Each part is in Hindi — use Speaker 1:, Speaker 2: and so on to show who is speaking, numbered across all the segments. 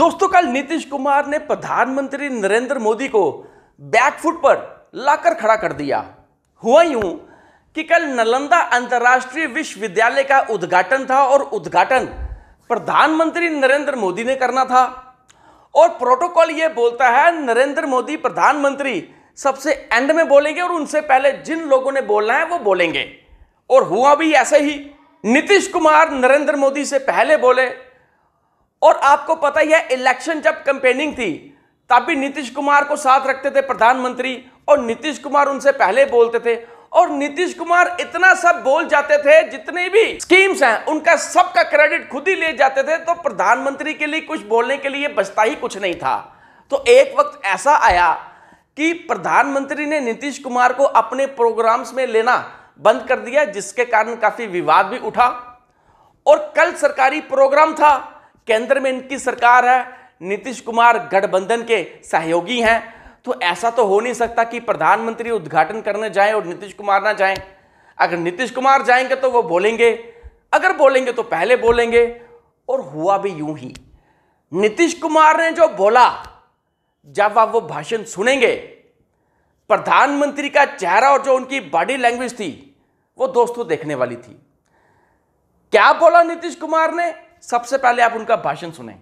Speaker 1: दोस्तों कल नीतीश कुमार ने प्रधानमंत्री नरेंद्र मोदी को बैकफुट पर लाकर खड़ा कर दिया हुआ यूं कि कल नालंदा अंतर्राष्ट्रीय विश्वविद्यालय का उद्घाटन था और उद्घाटन प्रधानमंत्री नरेंद्र मोदी ने करना था और प्रोटोकॉल ये बोलता है नरेंद्र मोदी प्रधानमंत्री सबसे एंड में बोलेंगे और उनसे पहले जिन लोगों ने बोलना है वो बोलेंगे और हुआ भी ऐसे ही नीतीश कुमार नरेंद्र मोदी से पहले बोले और आपको पता ही है इलेक्शन जब कंपेनिंग थी तब भी नीतीश कुमार को साथ रखते थे प्रधानमंत्री और नीतीश कुमार उनसे पहले बोलते थे और नीतीश कुमार इतना सब बोल जाते थे जितने भी स्कीम्स हैं उनका सबका क्रेडिट खुद ही ले जाते थे तो प्रधानमंत्री के लिए कुछ बोलने के लिए बचता ही कुछ नहीं था तो एक वक्त ऐसा आया कि प्रधानमंत्री ने नीतीश कुमार को अपने प्रोग्राम्स में लेना बंद कर दिया जिसके कारण काफी विवाद भी उठा और कल सरकारी प्रोग्राम था केंद्र में इनकी सरकार है नीतीश कुमार गठबंधन के सहयोगी हैं तो ऐसा तो हो नहीं सकता कि प्रधानमंत्री उद्घाटन करने जाएं और नीतीश कुमार ना जाएं अगर नीतीश कुमार जाएंगे तो वो बोलेंगे अगर बोलेंगे तो पहले बोलेंगे और हुआ भी यूं ही नीतीश कुमार ने जो बोला जब आप वो भाषण सुनेंगे प्रधानमंत्री का चेहरा और जो उनकी बॉडी लैंग्वेज थी वो दोस्तों देखने वाली थी
Speaker 2: क्या बोला नीतीश कुमार ने सबसे पहले आप उनका भाषण सुने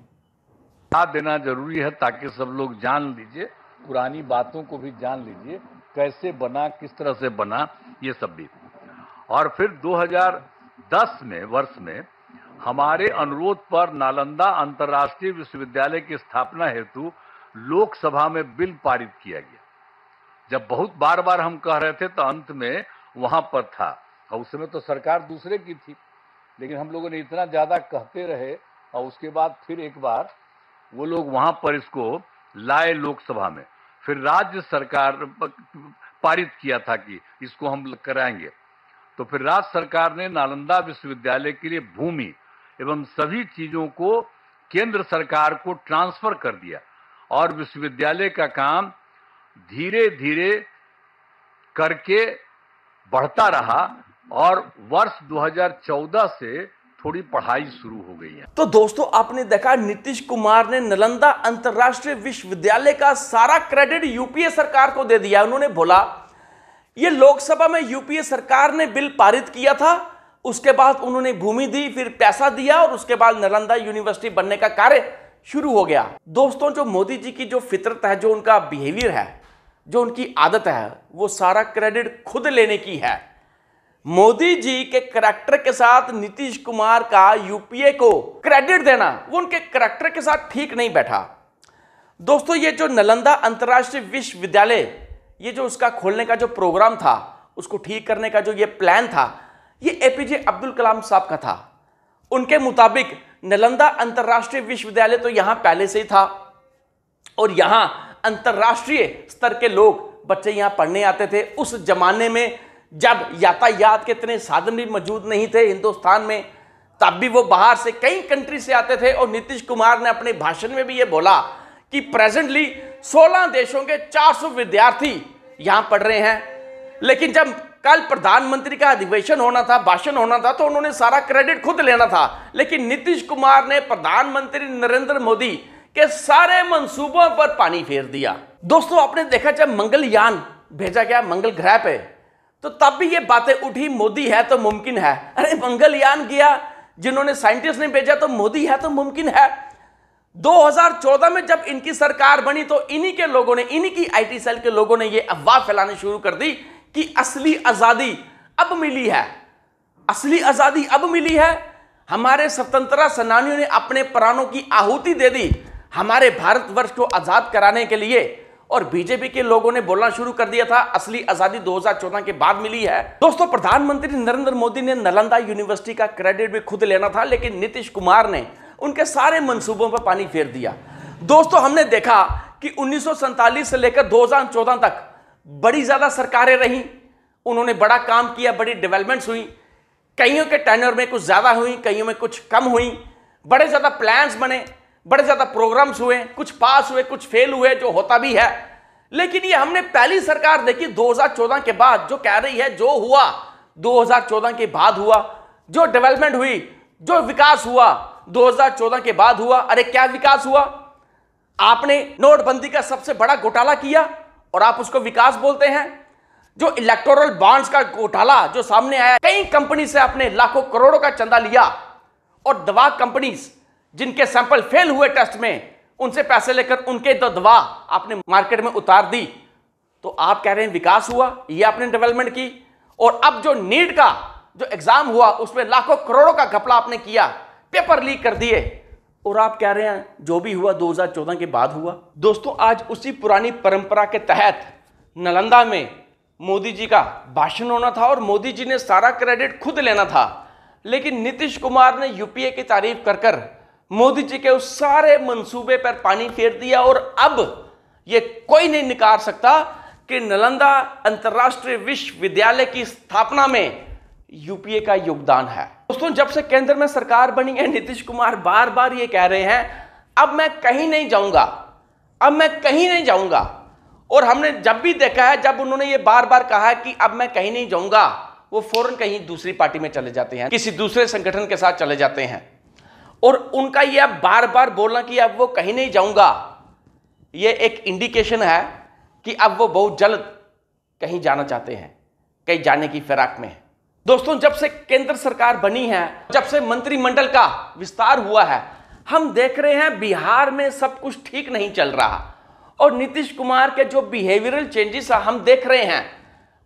Speaker 2: आ देना जरूरी है ताकि सब लोग जान लीजिए पुरानी बातों को भी जान लीजिए कैसे बना किस तरह से बना ये सब भी और फिर 2010 में वर्ष में हमारे अनुरोध पर नालंदा अंतर्राष्ट्रीय विश्वविद्यालय की स्थापना हेतु लोकसभा में बिल पारित किया गया जब बहुत बार बार हम कह रहे थे तो अंत में वहां पर था और उस समय तो सरकार दूसरे की थी लेकिन हम लोगों ने इतना ज़्यादा कहते रहे और उसके बाद फिर एक बार वो लोग वहां पर इसको लाए लोकसभा में फिर राज्य सरकार पारित किया था कि इसको हम कराएंगे तो फिर राज्य सरकार ने नालंदा विश्वविद्यालय के लिए भूमि एवं सभी चीज़ों को केंद्र सरकार को ट्रांसफर कर दिया और विश्वविद्यालय का काम धीरे धीरे करके बढ़ता रहा और वर्ष 2014 से थोड़ी पढ़ाई शुरू हो गई है तो दोस्तों आपने देखा नीतीश कुमार
Speaker 1: ने नालंदा अंतरराष्ट्रीय विश्वविद्यालय का सारा क्रेडिट यूपीए सरकार को दे दिया उन्होंने बोला ये लोकसभा में यूपीए सरकार ने बिल पारित किया था उसके बाद उन्होंने भूमि दी फिर पैसा दिया और उसके बाद नालंदा यूनिवर्सिटी बनने का कार्य शुरू हो गया दोस्तों जो मोदी जी की जो फितरत है जो उनका बिहेवियर है जो उनकी आदत है वो सारा क्रेडिट खुद लेने की है मोदी जी के करेक्टर के साथ नीतीश कुमार का यूपीए को क्रेडिट देना वो उनके करेक्टर के साथ ठीक नहीं बैठा दोस्तों ये जो नालंदा अंतर्राष्ट्रीय विश्वविद्यालय ये जो उसका खोलने का जो प्रोग्राम था उसको ठीक करने का जो ये प्लान था ये एपीजे अब्दुल कलाम साहब का था उनके मुताबिक नालंदा अंतर्राष्ट्रीय विश्वविद्यालय तो यहाँ पहले से ही था और यहाँ अंतर्राष्ट्रीय स्तर के लोग बच्चे यहाँ पढ़ने आते थे उस जमाने में जब यातायात के इतने साधन भी मौजूद नहीं थे हिंदुस्तान में तब भी वो बाहर से कई कंट्री से आते थे और नीतीश कुमार ने अपने भाषण में भी ये बोला कि प्रेजेंटली 16 देशों के 400 विद्यार्थी यहाँ पढ़ रहे हैं लेकिन जब कल प्रधानमंत्री का अधिवेशन होना था भाषण होना था तो उन्होंने सारा क्रेडिट खुद लेना था लेकिन नीतीश कुमार ने प्रधानमंत्री नरेंद्र मोदी के सारे मंसूबों पर पानी फेर दिया दोस्तों आपने देखा जब मंगलयान भेजा गया मंगल ग्रह पे तो तब भी ये बातें उठी मोदी है तो मुमकिन है अरे मंगलयान गया जिन्होंने साइंटिस्ट ने भेजा तो मोदी है तो मुमकिन है 2014 में जब इनकी सरकार बनी तो इन्हीं के लोगों ने इन्हीं की आईटी सेल के लोगों ने ये अफवाह फैलानी शुरू कर दी कि असली आज़ादी अब मिली है असली आज़ादी अब मिली है हमारे स्वतंत्रता सेनानियों ने अपने प्राणों की आहुति दे दी हमारे भारतवर्ष को आज़ाद कराने के लिए और बीजेपी के लोगों ने बोलना शुरू कर दिया था असली आजादी 2014 के बाद मिली है दोस्तों प्रधानमंत्री नरेंद्र मोदी ने नालंदा यूनिवर्सिटी का क्रेडिट भी खुद लेना था लेकिन नीतीश कुमार ने उनके सारे मंसूबों पर पानी फेर दिया दोस्तों हमने देखा कि उन्नीस से लेकर दो तक बड़ी ज्यादा सरकारें रही उन्होंने बड़ा काम किया बड़ी डेवलपमेंट हुई कईयों के टैनर में कुछ ज्यादा हुई कईयों में कुछ कम हुई बड़े ज्यादा प्लान्स बने बड़े ज़्यादा प्रोग्राम्स हुए कुछ पास हुए कुछ फेल हुए जो होता भी है लेकिन ये हमने पहली सरकार देखी 2014 के बाद जो कह रही है जो हुआ 2014 के बाद हुआ जो डेवलपमेंट हुई जो विकास हुआ 2014 के बाद हुआ अरे क्या विकास हुआ आपने नोटबंदी का सबसे बड़ा घोटाला किया और आप उसको विकास बोलते हैं जो इलेक्टोरल बॉन्ड्स का घोटाला जो सामने आया कई कंपनी से आपने लाखों करोड़ों का चंदा लिया और दवा कंपनीज जिनके सैंपल फेल हुए टेस्ट में उनसे पैसे लेकर उनके दवा आपने मार्केट में उतार दी तो आप कह रहे हैं विकास हुआ ये आपने डेवलपमेंट की और अब जो नीट का जो एग्जाम हुआ उसमें लाखों करोड़ों का घपला आपने किया पेपर लीक कर दिए और आप कह रहे हैं जो भी हुआ 2014 के बाद हुआ दोस्तों आज उसी पुरानी परंपरा के तहत नालंदा में मोदी जी का भाषण होना था और मोदी जी ने सारा क्रेडिट खुद लेना था लेकिन नीतीश कुमार ने यूपीए की तारीफ कर कर मोदी जी के उस सारे मंसूबे पर पानी फेर दिया और अब ये कोई नहीं निकाल सकता कि नालंदा अंतर्राष्ट्रीय विश्वविद्यालय की स्थापना में यूपीए का योगदान है दोस्तों जब से केंद्र में सरकार बनी है नीतीश कुमार बार बार ये कह रहे हैं अब मैं कहीं नहीं जाऊंगा अब मैं कहीं नहीं जाऊंगा और हमने जब भी देखा है जब उन्होंने ये बार बार कहा है कि अब मैं कहीं नहीं जाऊंगा वो फौरन कहीं दूसरी पार्टी में चले जाते हैं किसी दूसरे संगठन के साथ चले जाते हैं और उनका यह बार बार बोलना कि अब वो कहीं नहीं जाऊंगा ये एक इंडिकेशन है कि अब वो बहुत जल्द कहीं जाना चाहते हैं कहीं जाने की फिराक में है दोस्तों जब से केंद्र सरकार बनी है जब से मंत्रिमंडल का विस्तार हुआ है हम देख रहे हैं बिहार में सब कुछ ठीक नहीं चल रहा और नीतीश कुमार के जो बिहेवियरल चेंजेस हम देख रहे हैं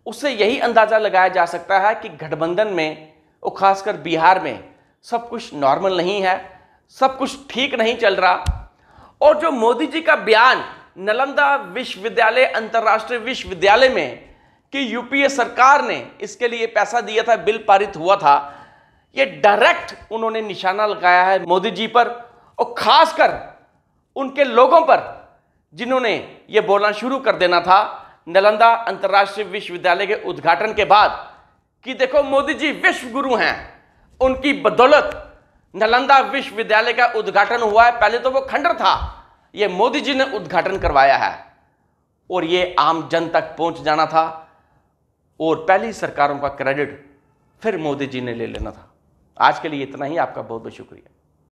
Speaker 1: उससे यही अंदाज़ा लगाया जा सकता है कि गठबंधन में और खासकर बिहार में सब कुछ नॉर्मल नहीं है सब कुछ ठीक नहीं चल रहा और जो मोदी जी का बयान नालंदा विश्वविद्यालय अंतर्राष्ट्रीय विश्वविद्यालय में कि यूपीए सरकार ने इसके लिए पैसा दिया था बिल पारित हुआ था ये डायरेक्ट उन्होंने निशाना लगाया है मोदी जी पर और खासकर उनके लोगों पर जिन्होंने ये बोलना शुरू कर देना था नालंदा अंतर्राष्ट्रीय विश्वविद्यालय के उद्घाटन के बाद कि देखो मोदी जी विश्व गुरु हैं उनकी बदौलत नालंदा विश्वविद्यालय का उद्घाटन हुआ है पहले तो वो खंडर था ये मोदी जी ने उद्घाटन करवाया है और ये आम जन तक पहुंच जाना था और पहली सरकारों का क्रेडिट फिर मोदी जी ने ले लेना था आज के लिए इतना ही आपका बहुत बहुत शुक्रिया